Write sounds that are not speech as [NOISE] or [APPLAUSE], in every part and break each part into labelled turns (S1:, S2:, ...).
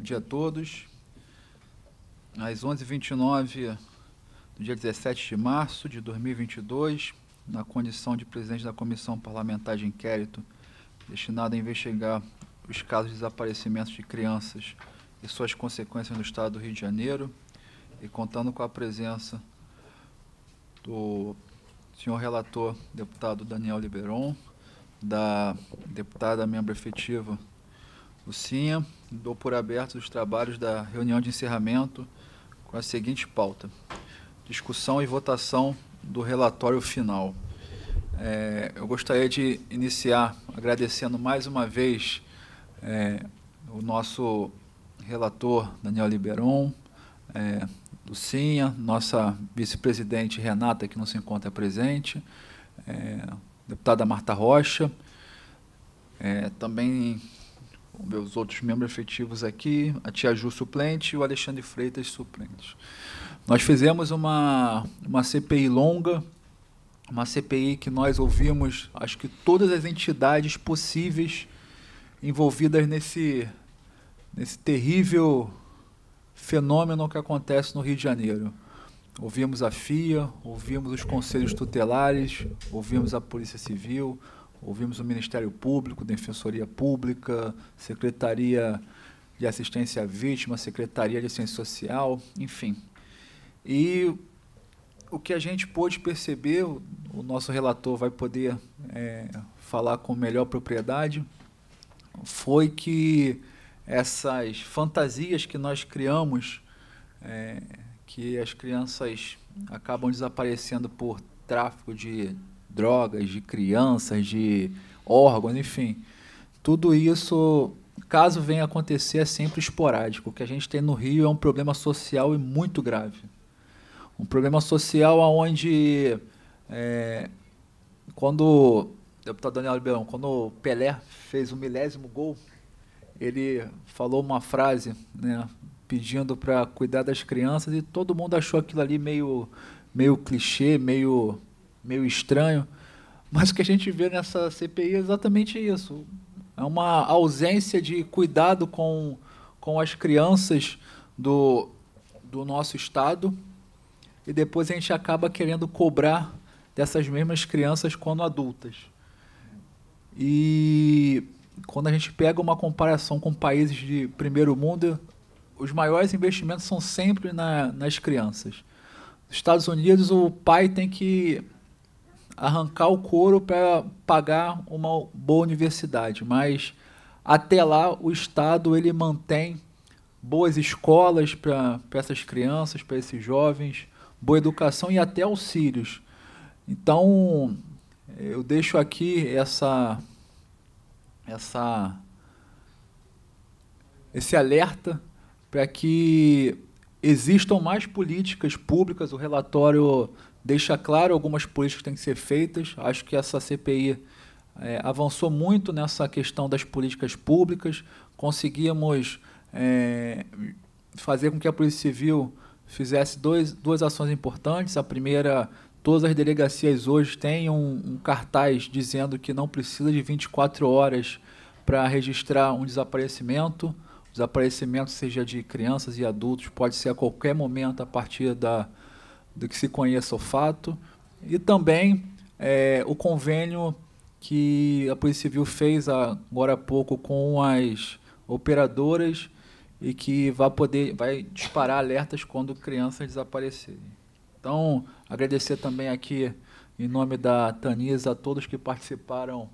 S1: Bom dia a todos. Às 11h29 do dia 17 de março de 2022, na condição de presidente da Comissão Parlamentar de Inquérito destinada a investigar os casos de desaparecimentos de crianças e suas consequências no Estado do Rio de Janeiro, e contando com a presença do senhor relator, deputado Daniel Liberon, da deputada membro efetiva Lucinha, dou por aberto os trabalhos da reunião de encerramento com a seguinte pauta: discussão e votação do relatório final. É, eu gostaria de iniciar agradecendo mais uma vez é, o nosso relator Daniel Liberon, é, Lucinha, nossa vice-presidente Renata, que não se encontra presente, é, deputada Marta Rocha, é, também meus outros membros efetivos aqui, a Tia Ju suplente e o Alexandre Freitas suplente. Nós fizemos uma, uma CPI longa, uma CPI que nós ouvimos, acho que todas as entidades possíveis envolvidas nesse, nesse terrível fenômeno que acontece no Rio de Janeiro. Ouvimos a FIA, ouvimos os conselhos tutelares, ouvimos a Polícia Civil, Ouvimos o Ministério Público, Defensoria Pública, Secretaria de Assistência à Vítima, Secretaria de Assistência Social, enfim. E o que a gente pôde perceber, o nosso relator vai poder é, falar com melhor propriedade, foi que essas fantasias que nós criamos, é, que as crianças acabam desaparecendo por tráfico de drogas, de crianças, de órgãos, enfim. Tudo isso, caso venha acontecer, é sempre esporádico. O que a gente tem no Rio é um problema social e muito grave. Um problema social onde, é, quando, deputado Daniel Ribeirão, quando o Pelé fez o milésimo gol, ele falou uma frase, né, pedindo para cuidar das crianças e todo mundo achou aquilo ali meio, meio clichê, meio meio estranho. Mas o que a gente vê nessa CPI é exatamente isso. É uma ausência de cuidado com, com as crianças do, do nosso Estado. E depois a gente acaba querendo cobrar dessas mesmas crianças quando adultas. E quando a gente pega uma comparação com países de primeiro mundo, os maiores investimentos são sempre na, nas crianças. Nos Estados Unidos, o pai tem que arrancar o couro para pagar uma boa universidade, mas até lá o Estado ele mantém boas escolas para essas crianças, para esses jovens, boa educação e até auxílios. Então, eu deixo aqui essa essa esse alerta para que existam mais políticas públicas. O relatório deixa claro algumas políticas que têm que ser feitas. Acho que essa CPI é, avançou muito nessa questão das políticas públicas. Conseguimos é, fazer com que a Polícia Civil fizesse dois, duas ações importantes. A primeira, todas as delegacias hoje têm um, um cartaz dizendo que não precisa de 24 horas para registrar um desaparecimento. desaparecimento, seja de crianças e adultos, pode ser a qualquer momento a partir da, do que se conheça o fato, e também é, o convênio que a Polícia Civil fez agora há pouco com as operadoras e que vai poder vai disparar alertas quando crianças desaparecerem. Então, agradecer também aqui em nome da Tanisa a todos que participaram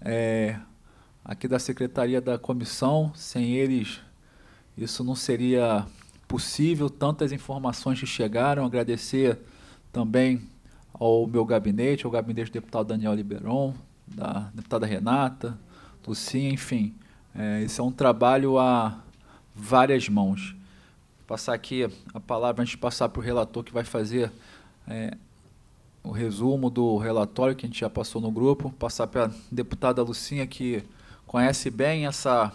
S1: é, aqui da secretaria da comissão. Sem eles, isso não seria possível, tantas informações que chegaram. Agradecer também ao meu gabinete, ao gabinete do deputado Daniel Liberon, da deputada Renata, Lucinha, enfim. É, esse é um trabalho a várias mãos. Vou passar aqui a palavra antes de passar para o relator que vai fazer é, o resumo do relatório que a gente já passou no grupo. Passar para a deputada Lucinha, que conhece bem essa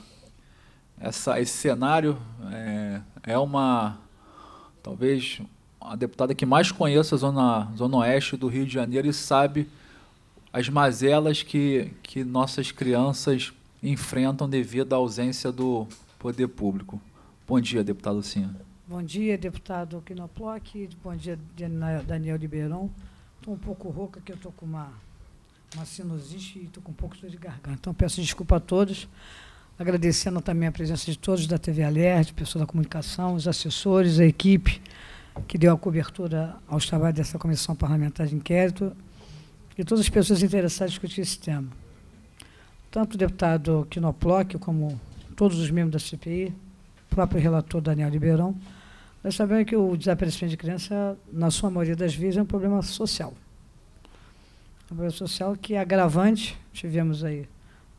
S1: essa, esse cenário. É, é uma, talvez, a deputada que mais conhece a zona, zona oeste do Rio de Janeiro e sabe as mazelas que, que nossas crianças enfrentam devido à ausência do poder público. Bom dia, deputado Lucinha.
S2: Bom dia, deputado Quinoploc. Bom dia, Daniel Ribeirão. Estou um pouco rouca, que eu estou com uma, uma sinusite e estou com um pouco de de garganta. Então, peço desculpa a todos. Agradecendo também a presença de todos da TV Alert, pessoal da comunicação, os assessores, a equipe que deu a cobertura aos trabalhos dessa comissão parlamentar de inquérito e todas as pessoas interessadas em discutir esse tema. Tanto o deputado Kinoplock, como todos os membros da CPI, o próprio relator Daniel Ribeirão, nós sabemos que o desaparecimento de criança, na sua maioria das vezes, é um problema social. Um problema social que é agravante. Tivemos aí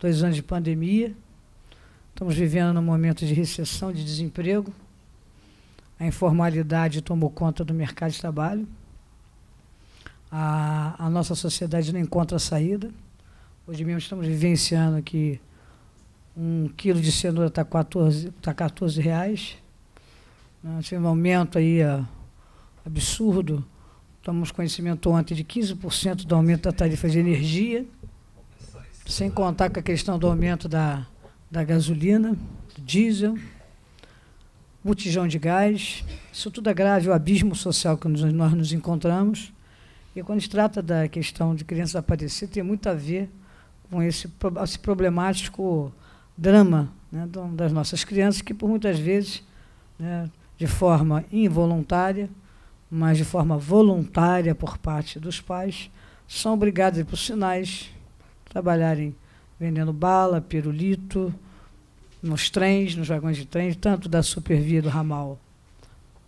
S2: dois anos de pandemia, Estamos vivendo num momento de recessão, de desemprego. A informalidade tomou conta do mercado de trabalho. A, a nossa sociedade não encontra saída. Hoje mesmo estamos vivenciando que um quilo de cenoura está 14, tá 14 tá reais. tivemos né, é um aumento aí absurdo. Tomamos conhecimento ontem de 15% do aumento da tarifa de energia, sem contar com a questão do aumento da, da gasolina, do diesel, botijão de gás. Isso tudo é grave, o abismo social que nós, nós nos encontramos. E quando se trata da questão de crianças aparecer, tem muito a ver com esse, esse problemático drama né, das nossas crianças, que por muitas vezes, né, de forma involuntária, mas de forma voluntária por parte dos pais, são obrigados por ir sinais, trabalharem vendendo bala, pirulito, nos trens, nos vagões de trens, tanto da Supervia do ramal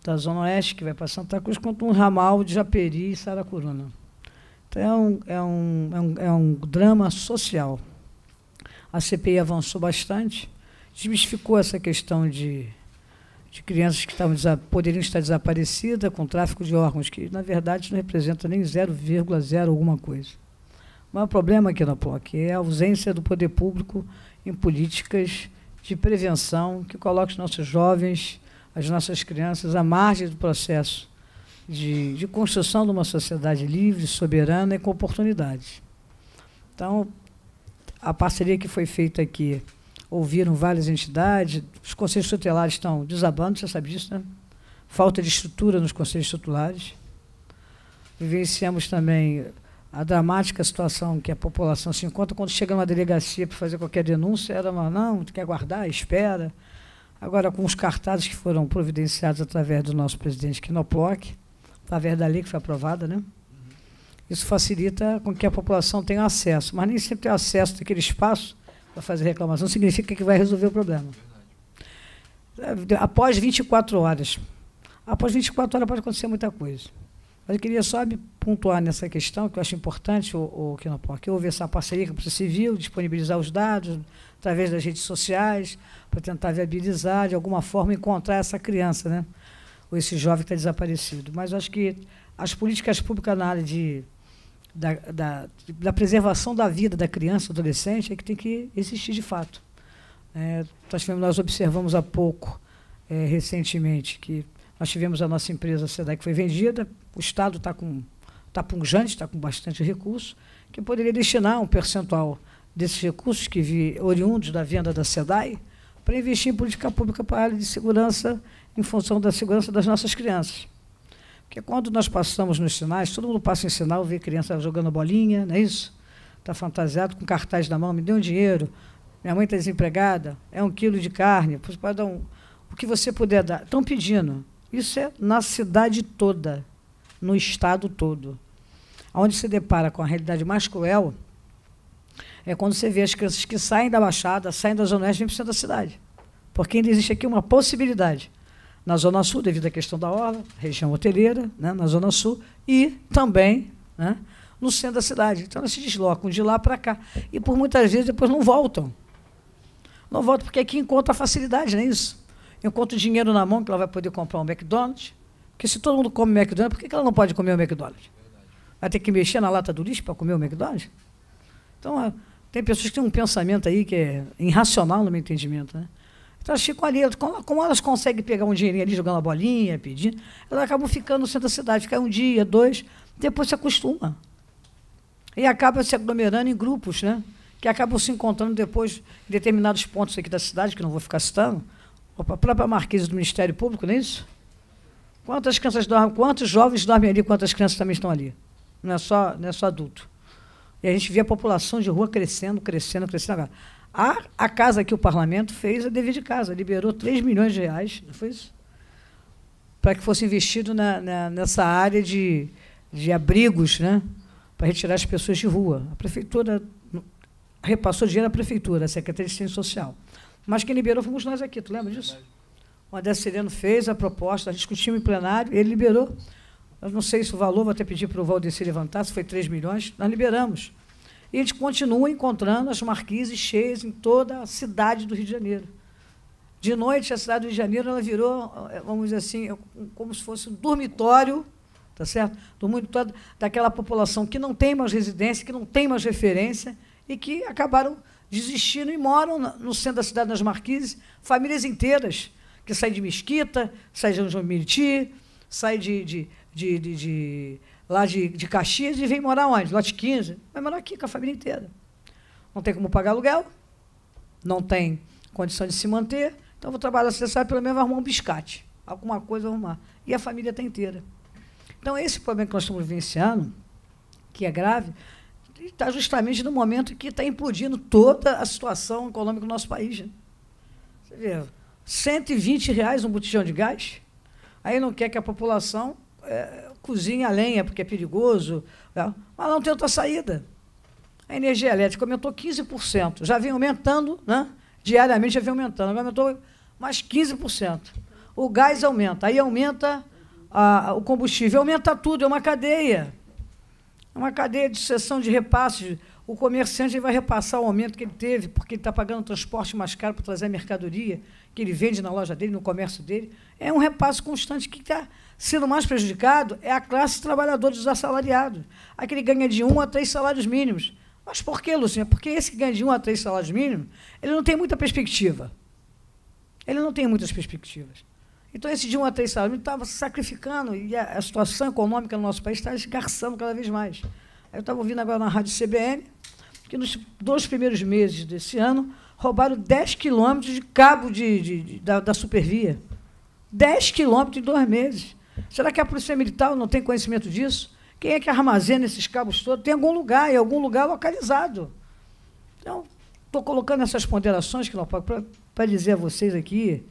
S2: da Zona Oeste, que vai para Santa Cruz, quanto um ramal de Japeri e Saracuruna. Então, é um, é, um, é, um, é um drama social. A CPI avançou bastante, desmistificou essa questão de, de crianças que estavam, poderiam estar desaparecidas com tráfico de órgãos, que, na verdade, não representa nem 0,0 alguma coisa. O maior problema aqui na POC é a ausência do poder público em políticas de prevenção que coloque os nossos jovens, as nossas crianças à margem do processo de, de construção de uma sociedade livre, soberana e com oportunidades. Então, a parceria que foi feita aqui, ouviram várias entidades, os conselhos tutelares estão desabando, você sabe disso, né? Falta de estrutura nos conselhos tutelares. Vivenciamos também a dramática situação que a população se encontra quando chega numa delegacia para fazer qualquer denúncia, era uma, não, tu quer aguardar, espera. Agora, com os cartazes que foram providenciados através do nosso presidente Kinoplock, através da lei que foi aprovada, né? Isso facilita com que a população tenha acesso, mas nem sempre ter acesso daquele espaço para fazer reclamação, significa que vai resolver o problema. Verdade. Após 24 horas. Após 24 horas pode acontecer muita coisa. Mas eu queria só me pontuar nessa questão, que eu acho importante, o, o que houve essa parceria com a Polícia Civil, disponibilizar os dados através das redes sociais, para tentar viabilizar, de alguma forma, encontrar essa criança, né? ou esse jovem que está desaparecido. Mas acho que as políticas públicas na área de, da, da, da preservação da vida da criança, adolescente, é que tem que existir de fato. É, nós, tivemos, nós observamos há pouco, é, recentemente, que nós tivemos a nossa empresa SEDAI que foi vendida o Estado está com está pungente, está com bastante recurso, que poderia destinar um percentual desses recursos que vi oriundos da venda da SEDAI para investir em política pública para a área de segurança em função da segurança das nossas crianças. Porque quando nós passamos nos sinais, todo mundo passa em sinal, vê criança jogando bolinha, não é isso? Está fantasiado com cartaz na mão, me dê um dinheiro, minha mãe está desempregada, é um quilo de carne, pode dar um, o que você puder dar. Estão pedindo. Isso é na cidade toda no Estado todo. Onde se depara com a realidade mais cruel é quando você vê as crianças que saem da Baixada, saem da Zona Oeste e vêm para o centro da cidade. Porque ainda existe aqui uma possibilidade na Zona Sul, devido à questão da obra, região hoteleira, né, na Zona Sul, e também né, no centro da cidade. Então, elas se deslocam de lá para cá. E, por muitas vezes, depois não voltam. Não voltam porque aqui encontra facilidade, não é isso? Encontra o dinheiro na mão, que ela vai poder comprar um McDonald's, porque se todo mundo come McDonald's, por que, ela não pode comer o McDonald's? Vai ter que mexer na lata do lixo para comer o McDonald's? Então, ah, tem pessoas que têm um pensamento aí que é irracional no meu entendimento, né? Então elas ficam ali, como elas conseguem pegar um dinheirinho ali jogando a bolinha, pedindo, elas acabam ficando no centro da cidade, fica um dia, dois, depois se acostuma. E acaba se aglomerando em grupos, né? Que acabam se encontrando depois em determinados pontos aqui da cidade, que não vou ficar citando. A própria Marquesa do Ministério Público, não é isso? Quantas crianças dormem, quantos jovens dormem ali, quantas crianças também estão ali? Não é só, não é só adulto. E a gente vê a população de rua crescendo, crescendo, crescendo. Agora, a, a casa que o parlamento fez é dever de casa, liberou 3 milhões de reais, não foi isso? Para que fosse investido na, na, nessa área de, de abrigos, né? para retirar as pessoas de rua. A prefeitura repassou dinheiro à prefeitura, à Secretaria de Assistência Social. Mas quem liberou fomos nós aqui, tu lembra disso? O André Sereno fez a proposta, discutimos em plenário, ele liberou. Eu não sei se o valor, vou até pedir para o Valdeci levantar, se foi 3 milhões, nós liberamos. E a gente continua encontrando as marquises cheias em toda a cidade do Rio de Janeiro. De noite, a cidade do Rio de Janeiro ela virou, eh, vamos dizer assim, eh, como se fosse um dormitório, tá certo? Dormitório daquela população que não tem mais residência, que não tem mais referência e que acabaram desistindo e moram no centro da cidade, nas marquises, famílias inteiras que sai de Mesquita, sai de Anjo Miriti, sai de, de, de, de, lá de, de Caxias e vem morar onde? Lote 15. Vai morar aqui com a família inteira. Não tem como pagar aluguel, não tem condição de se manter, então vou trabalhar na pelo menos arrumar um biscate. Alguma coisa arrumar. E a família está inteira. Então, esse problema que nós estamos vivenciando, que é grave, está justamente no momento que está implodindo toda a situação econômica do nosso país. Né? Você vê, 120 reais um botijão de gás. Aí não quer que a população é, cozinhe a lenha, porque é perigoso. Né? Mas não tem outra saída. A energia elétrica aumentou 15%. Já vem aumentando, né? diariamente já vem aumentando. Agora aumentou mais 15%. O gás aumenta. Aí aumenta a, o combustível. Aumenta tudo. É uma cadeia. É uma cadeia de sucessão de repasses o comerciante vai repassar o aumento que ele teve, porque ele está pagando transporte mais caro para trazer a mercadoria que ele vende na loja dele, no comércio dele. É um repasso constante. que está sendo mais prejudicado é a classe trabalhadora dos assalariados. Aquele ganha de um a três salários mínimos. Mas por que, Lucinha? Porque esse que ganha de um a três salários mínimos, ele não tem muita perspectiva. Ele não tem muitas perspectivas. Então, esse de um a três salários mínimos estava sacrificando, e a, a situação econômica no nosso país está esgarçando cada vez mais. Eu estava ouvindo agora na rádio CBN que nos dois primeiros meses desse ano roubaram 10 quilômetros de cabo de, de, de da, da, supervia. 10 quilômetros em dois meses. Será que a Polícia Militar não tem conhecimento disso? Quem é que armazena esses cabos todos? Tem algum lugar, em algum lugar localizado. Então, estou colocando essas ponderações que para dizer a vocês aqui,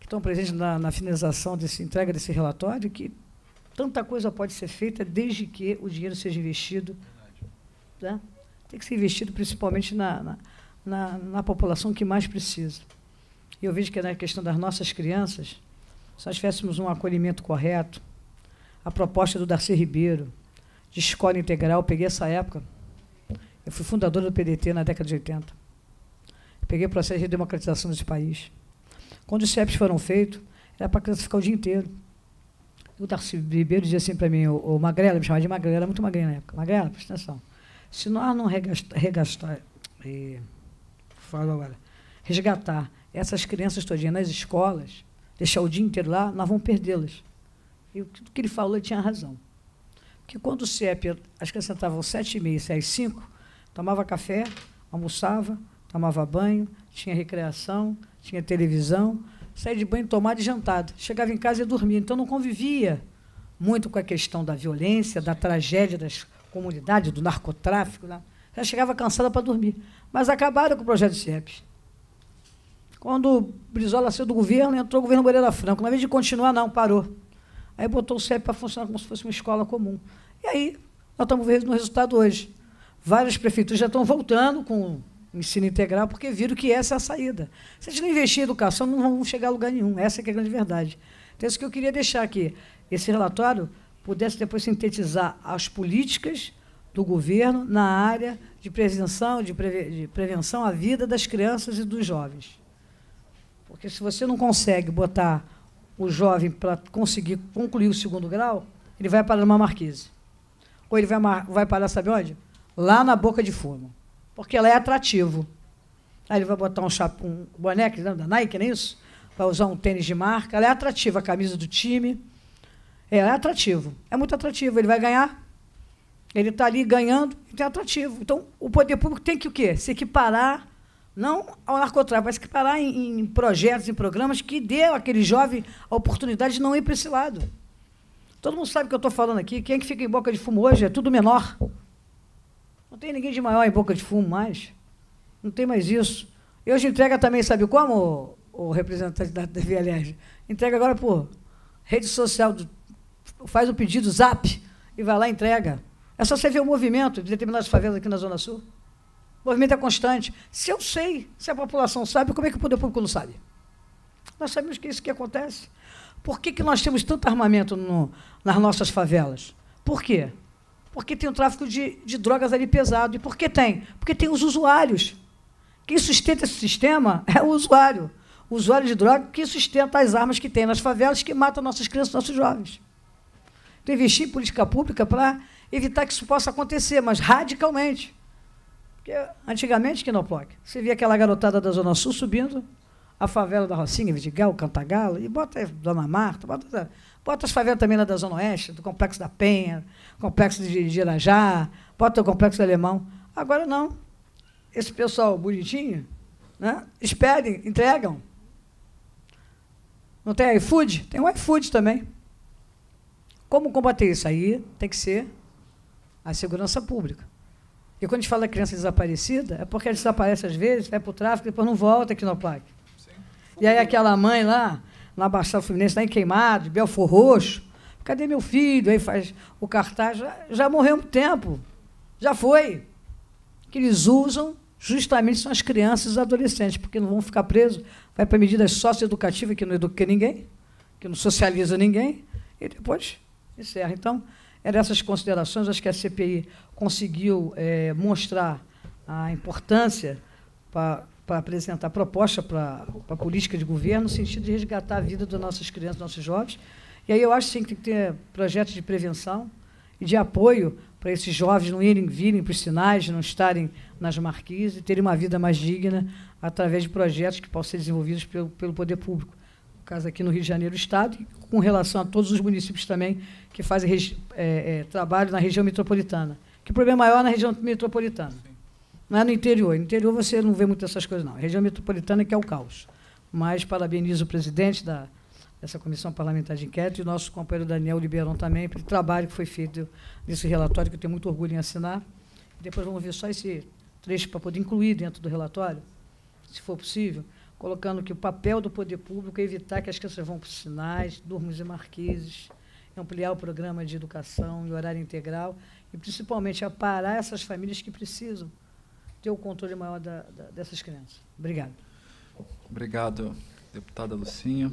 S2: que estão presentes na, na finalização dessa entrega desse relatório, que tanta coisa pode ser feita desde que o dinheiro seja investido. Né? tem que ser investido principalmente na, na, na, na população que mais precisa. E eu vejo que na questão das nossas crianças, se nós tivéssemos um acolhimento correto, a proposta do Darcy Ribeiro, de escola integral, peguei essa época, eu fui fundador do PDT na década de 80. peguei o processo de democratização desse país. Quando os CEPs foram feitos, era para a criança ficar o dia inteiro. O Darcy Ribeiro dizia assim para mim, o, Magrela, me chamava de Magrela, era muito magrela na época. Magrela, presta atenção. Se nós não regastar, regastar e, falo agora, resgatar essas crianças todinhas nas escolas, deixar o dia inteiro lá, nós vamos perdê-las. E tudo que ele falou, ele tinha razão. Porque quando o CEP, as crianças estavam sete e meia, seis, cinco, tomava café, almoçava, tomava banho, tinha recreação, tinha televisão, saía de banho, tomava e jantado. Chegava em casa e dormia. Então não convivia muito com a questão da violência, da tragédia das comunidade do narcotráfico, lá, né? já chegava cansada para dormir. Mas acabaram com o projeto CEP Quando o Brizola saiu do governo, entrou o governo Moreira Franco. Na vez de continuar, não, parou. Aí botou o CEP para funcionar como se fosse uma escola comum. E aí, nós estamos vendo o resultado hoje. Várias prefeituras já estão voltando com ensino integral, porque viram que essa é a saída. Se a gente não investir em educação, não vamos chegar a lugar nenhum. Essa é, é a grande verdade. Então, isso que eu queria deixar aqui. Esse relatório pudesse depois sintetizar as políticas do governo na área de prevenção, de, preve de prevenção à vida das crianças e dos jovens. Porque se você não consegue botar o jovem para conseguir concluir o segundo grau, ele vai parar numa marquise. Ou ele vai, vai parar, sabe onde? Lá na boca de fumo. Porque ela é atrativo. Aí ele vai botar um, chapéu, um boneco né, da Nike, não é isso? Vai usar um tênis de marca. Ela é atrativa, a camisa do time. É, é atrativo. É muito atrativo. Ele vai ganhar. Ele está ali ganhando, então é atrativo. Então, o poder público tem que o quê? Se equiparar, não ao narcotráfico, mas se equiparar em, em projetos, em programas que dê aquele jovem a oportunidade de não ir para esse lado. Todo mundo sabe o que eu estou falando aqui. Quem é que fica em boca de fumo hoje é tudo menor. Não tem ninguém de maior em boca de fumo mais. Não tem mais isso. E hoje entrega também, sabe como, o representante da VLR? Entrega agora por rede social do faz um pedido zap e vai lá e entrega. É só você ver o movimento de determinadas favelas aqui na Zona Sul. O movimento é constante. Se eu sei, se a população sabe, como é que o poder público não sabe? Nós sabemos que é isso que acontece. Por que, que nós temos tanto armamento no, nas nossas favelas? Por quê? Porque tem o um tráfico de, de drogas ali pesado. E por que tem? Porque tem os usuários. Quem sustenta esse sistema é o usuário. O usuário de droga que sustenta as armas que tem nas favelas, que matam nossas crianças, nossos jovens. Tu investir em política pública para evitar que isso possa acontecer, mas radicalmente. Porque antigamente, Quinoploc, você via aquela garotada da Zona Sul subindo a favela da Rocinha, Vidigal, Cantagalo, e bota Dona Marta, bota, bota as favelas também lá da Zona Oeste, do Complexo da Penha, Complexo de Irajá, bota o Complexo do Alemão. Agora não. Esse pessoal bonitinho, né, eles entregam. Não tem iFood? Tem o iFood também. Como combater isso? Aí tem que ser a segurança pública. E quando a gente fala criança desaparecida, é porque ela desaparece às vezes, vai para o tráfico, depois não volta aqui no plaque. E aí aquela mãe lá, na Baixada Fluminense, lá em Queimado, Belfor Roxo, cadê meu filho? Aí faz o cartaz, já, já morreu um tempo, já foi. Que eles usam justamente são as crianças e adolescentes, porque não vão ficar presos, vai para medidas socioeducativas que não educam ninguém, que não socializa ninguém, e depois encerra. Então, eram essas considerações. Acho que a CPI conseguiu é, mostrar a importância para apresentar proposta para a política de governo no sentido de resgatar a vida das nossas crianças, dos nossos jovens. E aí eu acho sim, que tem que é, ter projetos de prevenção e de apoio para esses jovens não irem, virem para os sinais, não estarem nas marquises e terem uma vida mais digna através de projetos que possam ser desenvolvidos pelo, pelo poder público caso aqui no Rio de Janeiro Estado, e com relação a todos os municípios também que fazem é, é, trabalho na região metropolitana. Que o problema maior é na região metropolitana. Sim. Não é no interior. No interior você não vê muitas essas coisas, não. A região metropolitana que é o caos. Mas parabenizo o presidente da, dessa comissão parlamentar de inquérito e o nosso companheiro Daniel Liberon também, pelo trabalho que foi feito nesse relatório, que eu tenho muito orgulho em assinar. Depois vamos ver só esse trecho para poder incluir dentro do relatório, se for possível colocando que o papel do poder público é evitar que as crianças vão para os sinais, durmos e marquises, ampliar o programa de educação e horário integral, e principalmente aparar essas famílias que precisam ter o controle maior da, da, dessas crianças.
S1: Obrigado. Obrigado, deputada Lucinha.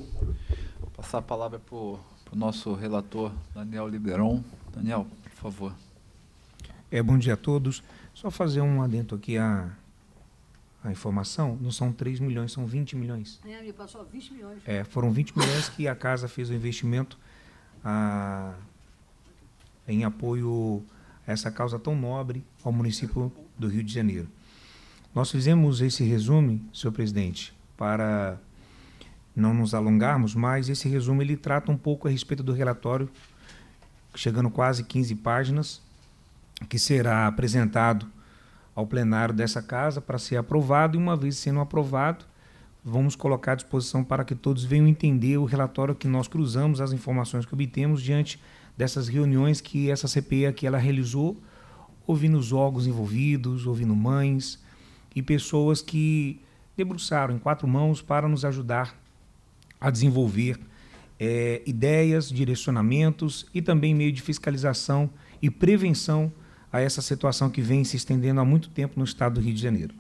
S1: Vou passar a palavra para o nosso relator, Daniel Liberon. Daniel, por favor.
S3: É, bom dia a todos. Só fazer um adendo aqui a à a informação, não são 3 milhões, são 20 milhões.
S2: É, me passou 20 milhões.
S3: É, foram 20 milhões que a casa fez o investimento a, em apoio a essa causa tão nobre ao município do Rio de Janeiro. Nós fizemos esse resumo, senhor presidente, para não nos alongarmos, mas esse resumo ele trata um pouco a respeito do relatório, chegando quase 15 páginas, que será apresentado ao plenário dessa casa para ser aprovado e uma vez sendo aprovado, vamos colocar à disposição para que todos venham entender o relatório que nós cruzamos, as informações que obtemos diante dessas reuniões que essa CPI aqui ela realizou, ouvindo os órgãos envolvidos, ouvindo mães e pessoas que debruçaram em quatro mãos para nos ajudar a desenvolver é, ideias, direcionamentos e também meio de fiscalização e prevenção a essa situação que vem se estendendo há muito tempo no estado do Rio de Janeiro.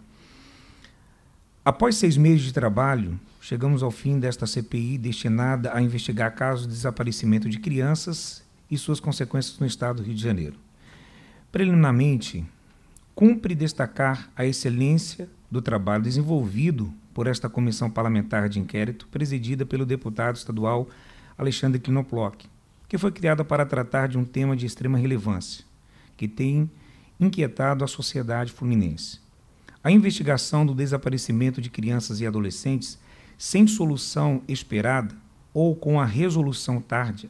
S3: Após seis meses de trabalho, chegamos ao fim desta CPI destinada a investigar casos de desaparecimento de crianças e suas consequências no estado do Rio de Janeiro. Preliminarmente, cumpre destacar a excelência do trabalho desenvolvido por esta comissão parlamentar de inquérito, presidida pelo deputado estadual Alexandre Knoploch, que foi criada para tratar de um tema de extrema relevância, que tem inquietado a sociedade fluminense. A investigação do desaparecimento de crianças e adolescentes sem solução esperada ou com a resolução tardia,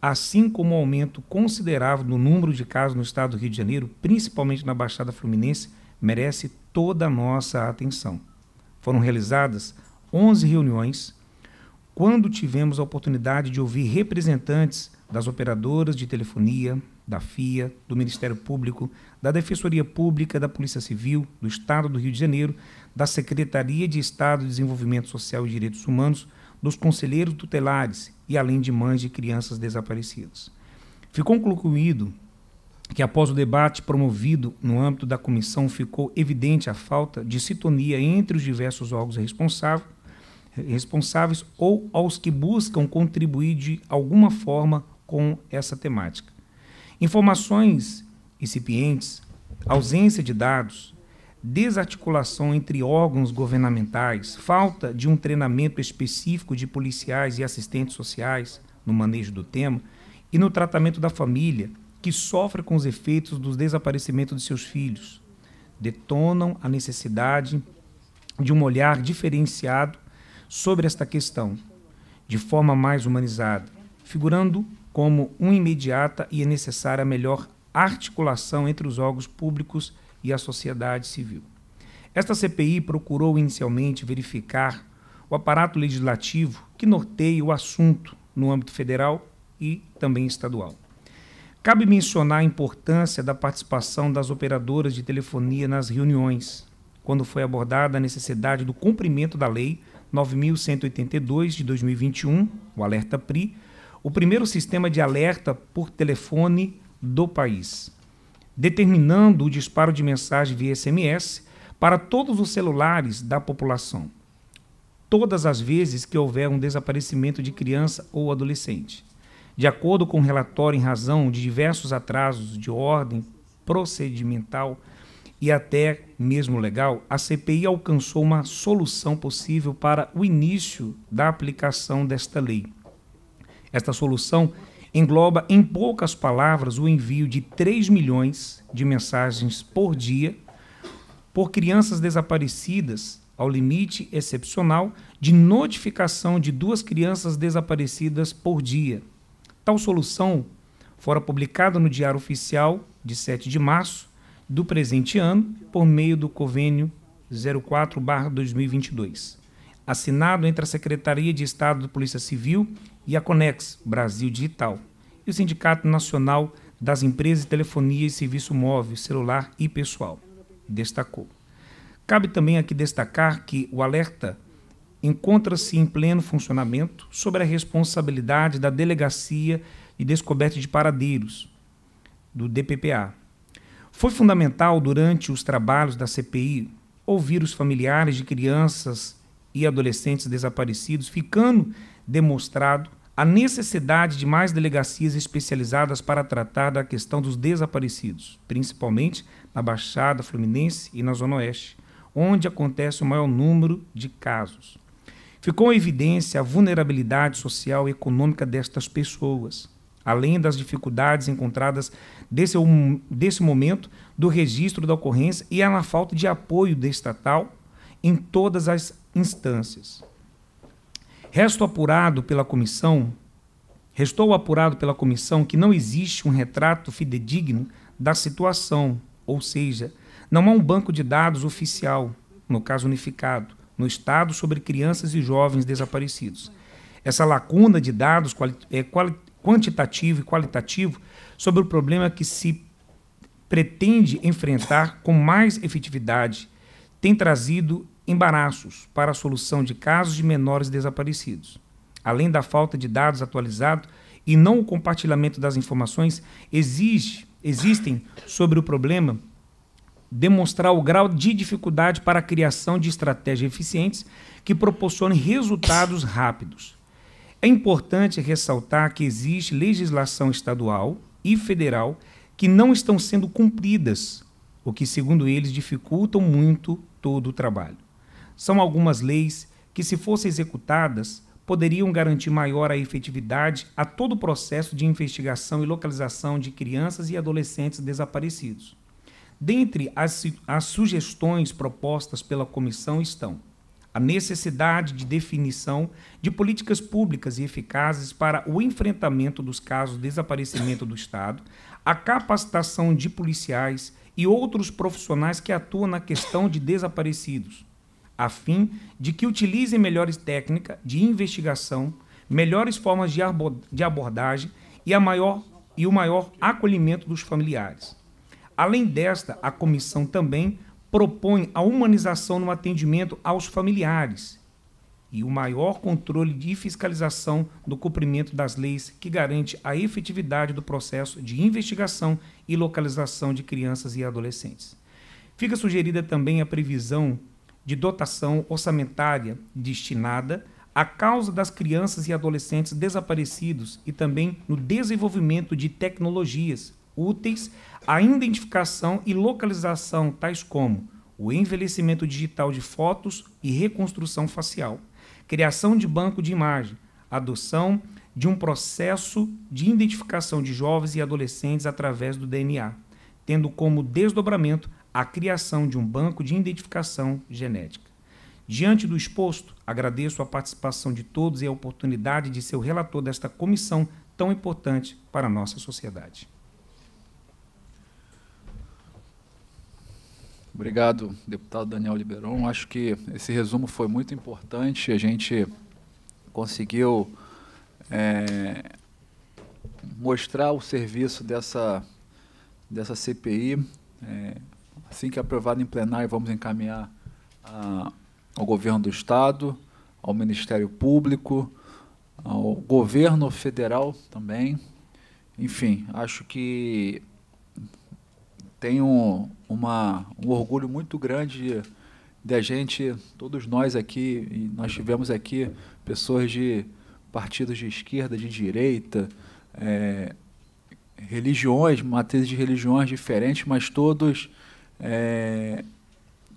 S3: assim como o aumento considerável no número de casos no estado do Rio de Janeiro, principalmente na Baixada Fluminense, merece toda a nossa atenção. Foram realizadas 11 reuniões, quando tivemos a oportunidade de ouvir representantes das operadoras de telefonia, da FIA, do Ministério Público, da Defensoria Pública, da Polícia Civil, do Estado do Rio de Janeiro, da Secretaria de Estado de Desenvolvimento Social e Direitos Humanos, dos conselheiros tutelares e além de mães de crianças desaparecidas. Ficou concluído que após o debate promovido no âmbito da comissão ficou evidente a falta de sintonia entre os diversos órgãos responsáveis, responsáveis ou aos que buscam contribuir de alguma forma com essa temática. Informações incipientes, ausência de dados, desarticulação entre órgãos governamentais, falta de um treinamento específico de policiais e assistentes sociais no manejo do tema e no tratamento da família que sofre com os efeitos dos desaparecimentos de seus filhos, detonam a necessidade de um olhar diferenciado sobre esta questão, de forma mais humanizada, figurando como uma imediata e necessária melhor articulação entre os órgãos públicos e a sociedade civil. Esta CPI procurou inicialmente verificar o aparato legislativo que norteia o assunto no âmbito federal e também estadual. Cabe mencionar a importância da participação das operadoras de telefonia nas reuniões, quando foi abordada a necessidade do cumprimento da Lei 9182 de 2021, o Alerta PRI, o primeiro sistema de alerta por telefone do país, determinando o disparo de mensagem via SMS para todos os celulares da população, todas as vezes que houver um desaparecimento de criança ou adolescente. De acordo com o relatório, em razão de diversos atrasos de ordem procedimental e até mesmo legal, a CPI alcançou uma solução possível para o início da aplicação desta lei esta solução engloba em poucas palavras o envio de 3 milhões de mensagens por dia por crianças desaparecidas, ao limite excepcional de notificação de duas crianças desaparecidas por dia. Tal solução fora publicada no Diário Oficial de 7 de março do presente ano por meio do convênio 04/2022, assinado entre a Secretaria de Estado da Polícia Civil e a Conex Brasil Digital, e o Sindicato Nacional das Empresas de Telefonia e Serviço Móvel, Celular e Pessoal, destacou. Cabe também aqui destacar que o alerta encontra-se em pleno funcionamento sobre a responsabilidade da Delegacia de Descoberta de Paradeiros, do DPPA. Foi fundamental, durante os trabalhos da CPI, ouvir os familiares de crianças e adolescentes desaparecidos, ficando demonstrado a necessidade de mais delegacias especializadas para tratar da questão dos desaparecidos, principalmente na Baixada Fluminense e na Zona Oeste, onde acontece o maior número de casos. Ficou em evidência a vulnerabilidade social e econômica destas pessoas, além das dificuldades encontradas desse, desse momento do registro da ocorrência e na falta de apoio estatal em todas as instâncias. Resto apurado pela comissão, restou apurado pela comissão que não existe um retrato fidedigno da situação, ou seja, não há um banco de dados oficial, no caso unificado, no Estado sobre crianças e jovens desaparecidos. Essa lacuna de dados é quantitativo e qualitativo sobre o problema que se pretende enfrentar com mais efetividade tem trazido embaraços para a solução de casos de menores desaparecidos. Além da falta de dados atualizados e não o compartilhamento das informações, exige, existem sobre o problema demonstrar o grau de dificuldade para a criação de estratégias eficientes que proporcionem resultados rápidos. É importante ressaltar que existe legislação estadual e federal que não estão sendo cumpridas, o que, segundo eles, dificulta muito todo o trabalho. São algumas leis que, se fossem executadas, poderiam garantir maior a efetividade a todo o processo de investigação e localização de crianças e adolescentes desaparecidos. Dentre as, as sugestões propostas pela comissão estão a necessidade de definição de políticas públicas e eficazes para o enfrentamento dos casos de desaparecimento do Estado, a capacitação de policiais e outros profissionais que atuam na questão de desaparecidos, a fim de que utilizem melhores técnicas de investigação, melhores formas de, abordagem e, a maior, e o maior acolhimento dos familiares. Além desta, a comissão também propõe a humanização no atendimento aos familiares e o maior controle de fiscalização do cumprimento das leis que garante a efetividade do processo de investigação e localização de crianças e adolescentes. Fica sugerida também a previsão de dotação orçamentária destinada à causa das crianças e adolescentes desaparecidos e também no desenvolvimento de tecnologias úteis à identificação e localização, tais como o envelhecimento digital de fotos e reconstrução facial, criação de banco de imagem, adoção de um processo de identificação de jovens e adolescentes através do DNA, tendo como desdobramento a criação de um banco de identificação genética. Diante do exposto, agradeço a participação de todos e a oportunidade de ser o relator desta comissão tão importante para a nossa sociedade.
S1: Obrigado, deputado Daniel Liberon. Acho que esse resumo foi muito importante. A gente conseguiu é, mostrar o serviço dessa, dessa CPI. É, Assim que é aprovado em plenário, vamos encaminhar a, ah, ao governo do Estado, ao Ministério Público, ao governo federal também. Enfim, acho que tenho uma, um orgulho muito grande da gente, todos nós aqui, e nós tivemos aqui pessoas de partidos de esquerda, de direita, é, religiões, matrizes de religiões diferentes, mas todos é,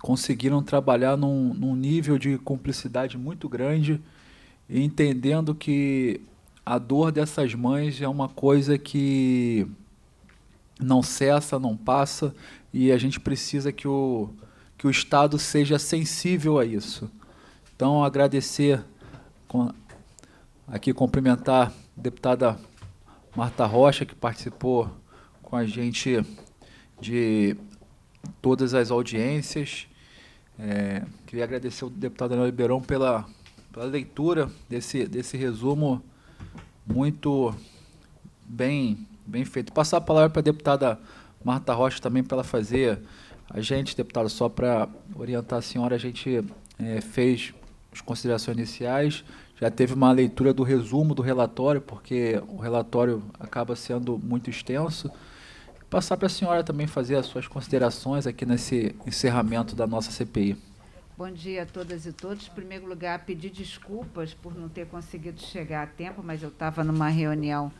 S1: conseguiram trabalhar num, num nível de cumplicidade muito grande, entendendo que a dor dessas mães é uma coisa que não cessa, não passa, e a gente precisa que o, que o Estado seja sensível a isso. Então, agradecer, aqui cumprimentar a deputada Marta Rocha, que participou com a gente de todas as audiências. É, queria agradecer ao deputado Daniel Ribeirão pela, pela leitura desse, desse resumo muito bem, bem feito. Passar a palavra para a deputada Marta Rocha também para ela fazer. A gente, deputado, só para orientar a senhora, a gente é, fez as considerações iniciais, já teve uma leitura do resumo do relatório, porque o relatório acaba sendo muito extenso passar para a senhora também fazer as suas considerações aqui nesse encerramento da nossa CPI.
S4: Bom dia a todas e todos. Em primeiro lugar, pedir desculpas por não ter conseguido chegar a tempo, mas eu estava numa reunião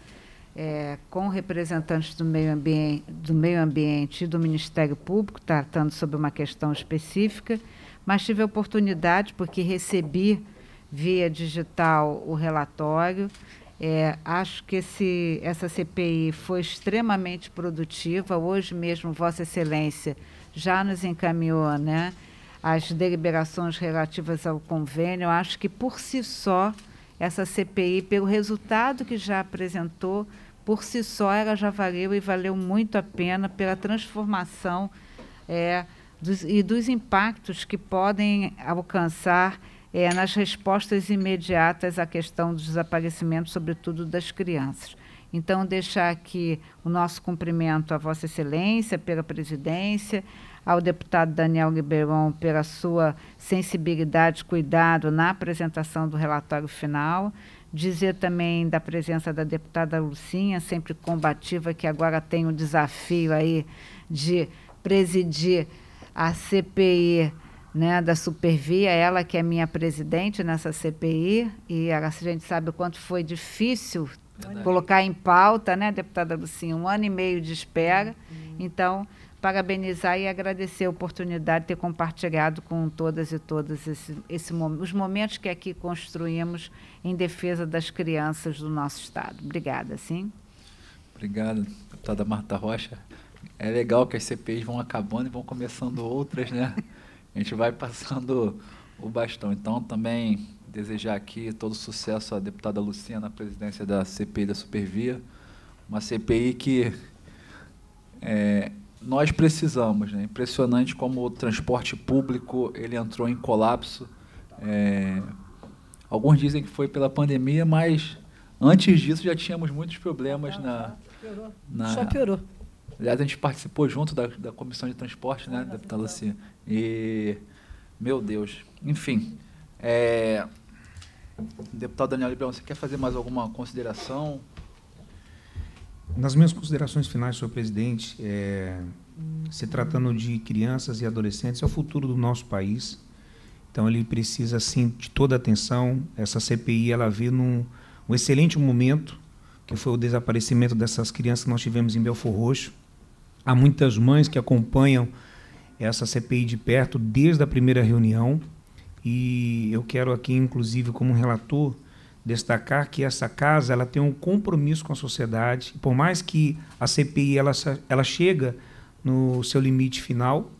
S4: é, com representantes do meio, ambiente, do meio Ambiente e do Ministério Público, tratando sobre uma questão específica, mas tive a oportunidade, porque recebi via digital o relatório, é, acho que esse, essa CPI foi extremamente produtiva. Hoje mesmo, Vossa Excelência já nos encaminhou né, as deliberações relativas ao convênio. Acho que, por si só, essa CPI, pelo resultado que já apresentou, por si só ela já valeu e valeu muito a pena pela transformação é, dos, e dos impactos que podem alcançar é, nas respostas imediatas à questão do desaparecimento, sobretudo das crianças. Então, deixar aqui o nosso cumprimento à Vossa Excelência pela presidência, ao deputado Daniel Ribeirão pela sua sensibilidade e cuidado na apresentação do relatório final. Dizer também da presença da deputada Lucinha, sempre combativa, que agora tem o desafio aí de presidir a CPI né, da Supervia, é ela que é minha presidente nessa CPI, e a gente sabe o quanto foi difícil
S2: Verdade. colocar
S4: em pauta, né, deputada Lucinha, um ano e meio de espera. Uhum. Então, parabenizar e agradecer a oportunidade de ter compartilhado com todas e todos esse, esse, os momentos que aqui construímos em defesa das crianças do nosso Estado. Obrigada, sim.
S1: Obrigado, deputada Marta Rocha. É legal que as CPIs vão acabando e vão começando outras, né? [LAUGHS] a gente vai [LAUGHS] passando o bastão. Então, também desejar aqui todo sucesso à deputada Luciana na presidência da CPI da Supervia, uma CPI que é, nós precisamos. Né? Impressionante como o transporte público ele entrou em colapso. É, alguns dizem que foi pela pandemia, mas antes disso já tínhamos muitos problemas ah, na, piorou. na. Só piorou. Aliás, a gente participou junto da, da Comissão de Transporte, ah, né, deputada Luciana? E, meu Deus, enfim. É, deputado Daniel Librão, você quer fazer mais alguma consideração?
S3: Nas minhas considerações finais, senhor presidente, é, se tratando de crianças e adolescentes, é o futuro do nosso país. Então ele precisa sim de toda atenção. Essa CPI ela veio num um excelente momento, que foi o desaparecimento dessas crianças que nós tivemos em Belfor Roxo. Há muitas mães que acompanham essa CPI de perto desde a primeira reunião e eu quero aqui, inclusive, como relator, destacar que essa casa ela tem um compromisso com a sociedade. Por mais que a CPI ela, ela chega no seu limite final,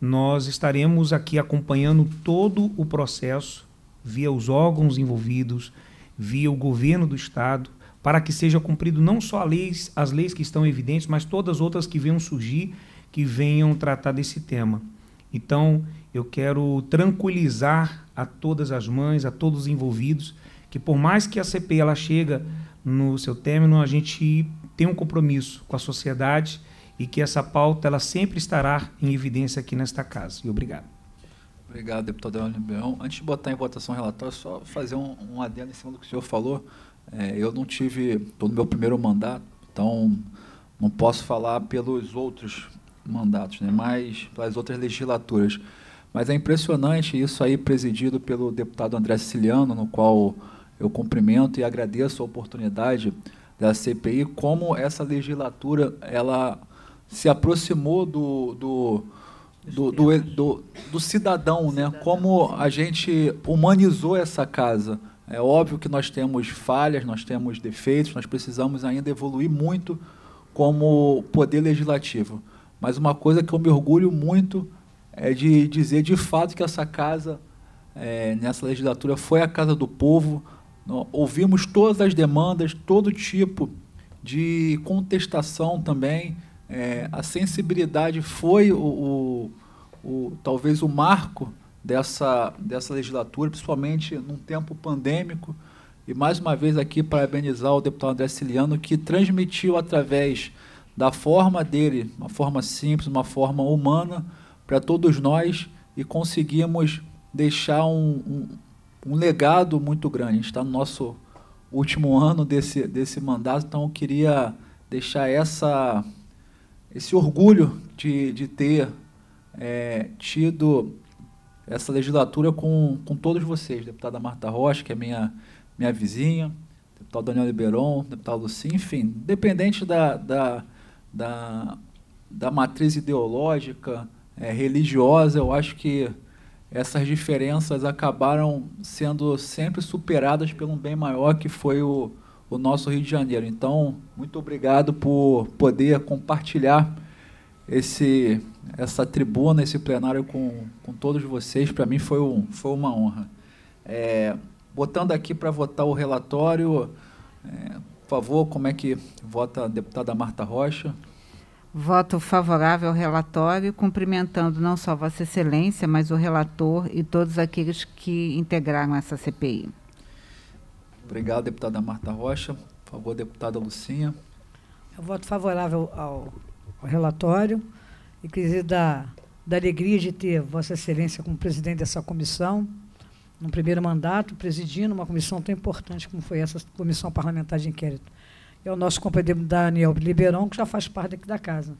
S3: nós estaremos aqui acompanhando todo o processo via os órgãos envolvidos, via o governo do estado, para que seja cumprido não só leis, as leis que estão evidentes, mas todas as outras que venham surgir que venham tratar desse tema. Então, eu quero tranquilizar a todas as mães, a todos os envolvidos, que por mais que a CPI ela chega no seu término, a gente tem um compromisso com a sociedade e que essa pauta ela sempre estará em evidência aqui nesta casa. E obrigado.
S1: Obrigado, deputado Leão. Antes de botar em votação o relatório, só fazer um, um adendo em cima do que o senhor falou. É, eu não tive, estou no meu primeiro mandato, então não posso falar pelos outros mandatos, né? Mas para as outras legislaturas. Mas é impressionante isso aí, presidido pelo deputado André Siciliano, no qual eu cumprimento e agradeço a oportunidade da CPI, como essa legislatura ela se aproximou do, do, do, do, do, do cidadão, né? como a gente humanizou essa casa. É óbvio que nós temos falhas, nós temos defeitos, nós precisamos ainda evoluir muito como poder legislativo. Mas uma coisa que eu me orgulho muito é de dizer de fato que essa casa, é, nessa legislatura, foi a casa do povo. ouvimos todas as demandas, todo tipo de contestação também. É, a sensibilidade foi o, o, o, talvez o marco dessa, dessa legislatura, principalmente num tempo pandêmico. E mais uma vez aqui parabenizar o deputado André Ciliano, que transmitiu através da forma dele, uma forma simples, uma forma humana para todos nós e conseguimos deixar um, um, um legado muito grande. A gente está no nosso último ano desse, desse mandato, então eu queria deixar essa, esse orgulho de, de ter é, tido essa legislatura com, com todos vocês, deputada Marta Rocha, que é minha, minha vizinha, deputado Daniel Liberon, deputado Lucim, enfim, independente da, da da, da matriz ideológica, é, religiosa, eu acho que essas diferenças acabaram sendo sempre superadas pelo bem maior que foi o, o nosso Rio de Janeiro. Então, muito obrigado por poder compartilhar esse, essa tribuna, esse plenário com, com todos vocês. Para mim foi, um, foi uma honra. É, botando aqui para votar o relatório, é, favor, como é que vota a deputada Marta Rocha?
S4: Voto favorável ao relatório, cumprimentando não só Vossa Excelência, mas o relator e todos aqueles que integraram essa CPI.
S1: Obrigado, deputada Marta Rocha. Por favor, deputada Lucinha. Eu é voto favorável
S2: ao, ao relatório e queria da, da alegria de ter Vossa Excelência como presidente dessa comissão no primeiro mandato, presidindo uma comissão tão importante como foi essa comissão parlamentar de inquérito. É o nosso companheiro Daniel Liberão, que já faz parte aqui da casa.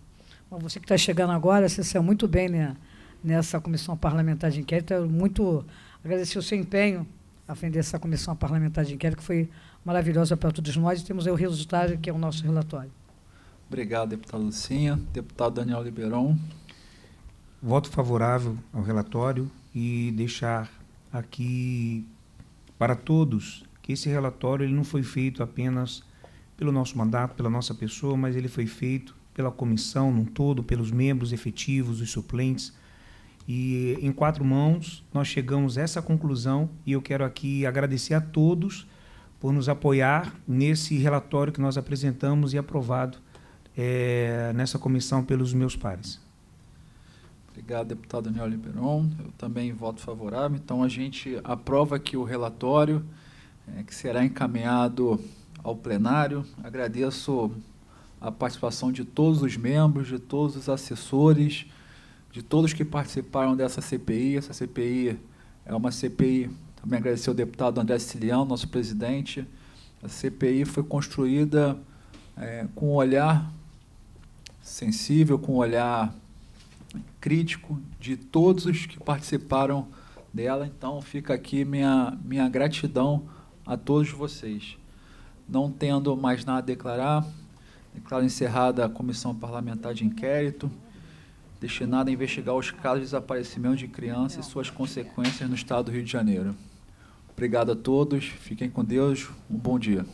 S2: Mas você que está chegando agora, você saiu muito bem né, nessa comissão parlamentar de inquérito. Eu muito agradecer o seu empenho a frente dessa comissão parlamentar de inquérito, que foi maravilhosa para todos nós. E temos aí o resultado, que é o nosso relatório.
S1: Obrigado, deputado Lucinha. Deputado Daniel Liberão.
S3: Voto favorável ao relatório e deixar aqui para todos que esse relatório ele não foi feito apenas pelo nosso mandato, pela nossa pessoa, mas ele foi feito pela comissão num todo, pelos membros efetivos, os suplentes. E em quatro mãos nós chegamos a essa conclusão e eu quero aqui agradecer a todos por nos apoiar nesse relatório que nós apresentamos e aprovado é, nessa comissão pelos meus pares.
S1: Obrigado, deputado Daniel Liberon. Eu também voto favorável. Então, a gente aprova aqui o relatório, é, que será encaminhado ao plenário. Agradeço a participação de todos os membros, de todos os assessores, de todos que participaram dessa CPI. Essa CPI é uma CPI, também agradecer ao deputado André Cilião, nosso presidente. A CPI foi construída é, com um olhar sensível, com um olhar crítico de todos os que participaram dela. Então fica aqui minha, minha gratidão a todos vocês. Não tendo mais nada a declarar, declaro encerrada a comissão parlamentar de inquérito, destinada a investigar os casos de desaparecimento de crianças e suas consequências no estado do Rio de Janeiro. Obrigado a todos, fiquem com Deus, um bom dia.